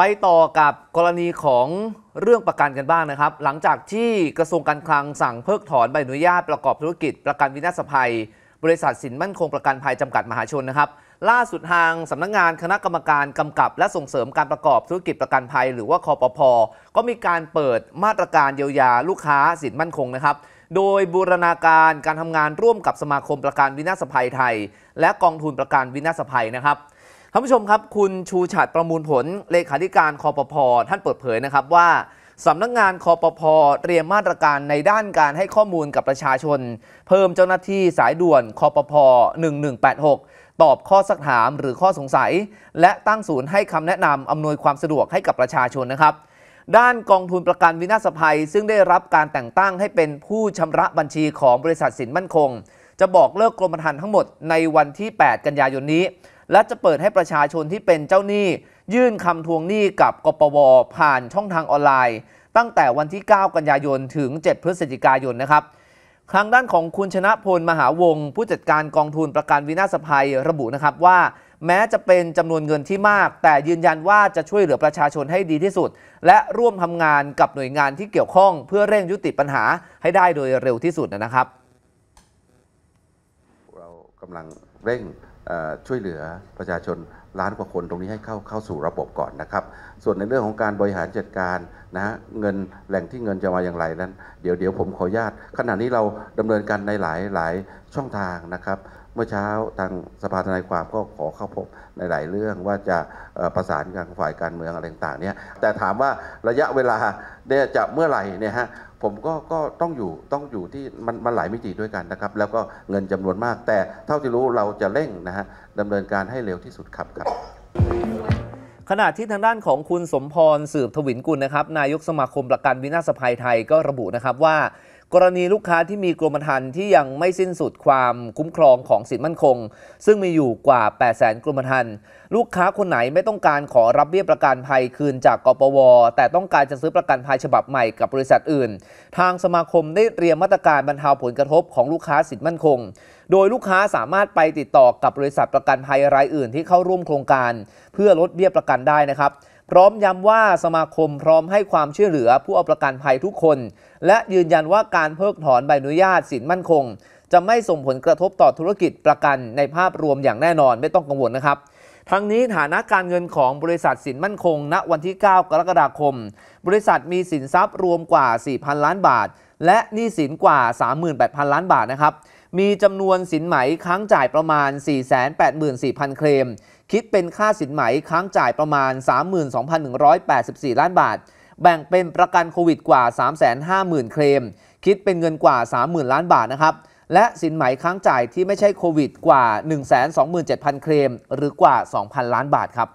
ไปต่อกับกรณีของเรื่องประกันกันบ้างนะครับ หลังจากที่กระทรวงการคลังสั่งเพิกถอนใบอนุญาตประกอบธุรกิจประกันวินาศภัย บริษัทสินมั่นคงประกันภัยจำกัดมหาชนนะครับ ล่าสุดทางสำนักงงานคณะกรรมการกำกับ และส่งเสริมการประกอบธุรกิจประกันภัย หรือว่าคอปพอก็มีการเปิดมาตรการเยียวยา ลูกค้าสินมั่นคงนะครับ โดยบูรณาการการทำงานร่วมกับสมาคมประกันวินาศภัยไทย และกองทุนประกันวินาศภัยนะครับท่านผู้ชมครับ คุณชูฉัดประมูลผลเลขาธิการคอปพอท่านเปิดเผยนะครับว่าสำนักงงานคอปพอเตรียมมาตรการในด้านการให้ข้อมูลกับประชาชน เพิ่มเจ้าหน้าที่สายด่วนคอปพอ1186 ตอบข้อสักถามหรือข้อสงสัย และตั้งศูนย์ให้คำแนะนำอำนวยความสะดวกให้กับประชาชนนะครับ ด้านกองทุนประกันวินาศภัย ซึ่งได้รับการแต่งตั้งให้เป็นผู้ชำระบัญชีของบริษัทสินมั่นคง จะบอกเลิกกรมธรรม์ทั้งหมดในวันที่ 8 กันยายนนี้และจะเปิดให้ประชาชนที่เป็นเจ้าหนี้ ยื่นคำทวงหนี้กับกปวผ่านช่องทางออนไลน์ ตั้งแต่วันที่ 9 กันยายนถึง 7 พฤศจิกายนนะครับทางด้านของคุณชนะพลมหาวงศ์ผู้จัดการกองทุนประกันวินาศภัยระบุนะครับว่าแม้จะเป็นจำนวนเงินที่มาก แต่ยืนยันว่าจะช่วยเหลือประชาชนให้ดีที่สุด และร่วมทำงานกับหน่วยงานที่เกี่ยวข้อง เพื่อเร่งยุติปัญหาให้ได้โดยเร็วที่สุดนะครับ เรากำลังเร่งช่วยเหลือประชาชนล้านกว่าคนตรงนี้ให้เข้าเข้าสู่ระบบก่อนนะครับ ส่วนในเรื่องของการบริหารจัดการนะเงินแหล่งที่เงินจะมาอย่างไรนั้น เดี๋ยวเดี๋ยวผมขออนุญาตขณะนี้เราดำเนินการในหลายหลายช่องทางนะครับ เมื่อเช้าทางสภาทนายความก็ขอเข้าพบในหลายเรื่องว่าจะประสานกับฝ่ายการเมืองอะไรต่างเนี่ย แต่ถามว่าระยะเวลาเนี่ยจะเมื่อไหร่เนี่ยฮะผมก็ ก็ต้องอยู่ ต้องอยู่ที่มัน มันหลายมิติด้วยกันนะครับ แล้วก็เงินจำนวนมาก แต่เท่าที่รู้เราจะเร่งนะฮะดำเนินการให้เร็วที่สุดครับครับ ขณะที่ทางด้านของคุณสมพรสืบทวินกุลนะครับ นายกสมาคมประกันวินาศภัยไทยก็ระบุนะครับว่ากรณีลูกค้าที่มีกรมธรรม์ที่ยังไม่สิ้นสุดความคุ้มครองของสินมั่นคง ซึ่งมีอยู่กว่า 8 0 0แสนกรมธรรม์ลูกค้าคนไหนไม่ต้องการขอรับเบี้ยประกันภัยคืนจากกปว แต่ต้องการจะซื้อประกันภัยฉบับใหม่กับบริษัทอื่น ทางสมาคมได้เตรียมมาตรการบรรเทาผลกระทบของลูกค้าสินมั่นคง โดยลูกค้าสามารถไปติดต่อกับบริษัทประกันภัยรายอื่น ที่เข้าร่วมโครงการ เพื่อลดเบี้ยประกันได้นะครับพร้อมย้ำว่าสมาคมพร้อมให้ความช่วยเหลือผู้เอาประกันภัยทุกคน และยืนยันว่าการเพิกถอนใบอนุญาตสินมั่นคง จะไม่ส่งผลกระทบต่อธุรกิจประกันในภาพรวมอย่างแน่นอนไม่ต้องกังวลนะครับ ทั้งนี้ฐานะการเงินของบริษัทสินมั่นคง ณวันที่ 9 กรกฎาคม บริษัทมีสินทรัพย์รวมกว่า 4,000 ล้านบาท และหนี้สินกว่า 38,000 ล้านบาทนะครับมีจำนวนสินไหมค้างจ่ายประมาณ 484,000 เคลม คิดเป็นค่าสินไหมค้างจ่ายประมาณ 32,184 ล้านบาท แบ่งเป็นประกันโควิดกว่า 350,000 เคลม คิดเป็นเงินกว่า 30,000 ล้านบาทนะครับ และสินไหมค้างจ่ายที่ไม่ใช่โควิด กว่า 127,000 เคลม หรือกว่า 2,000 ล้านบาทครับ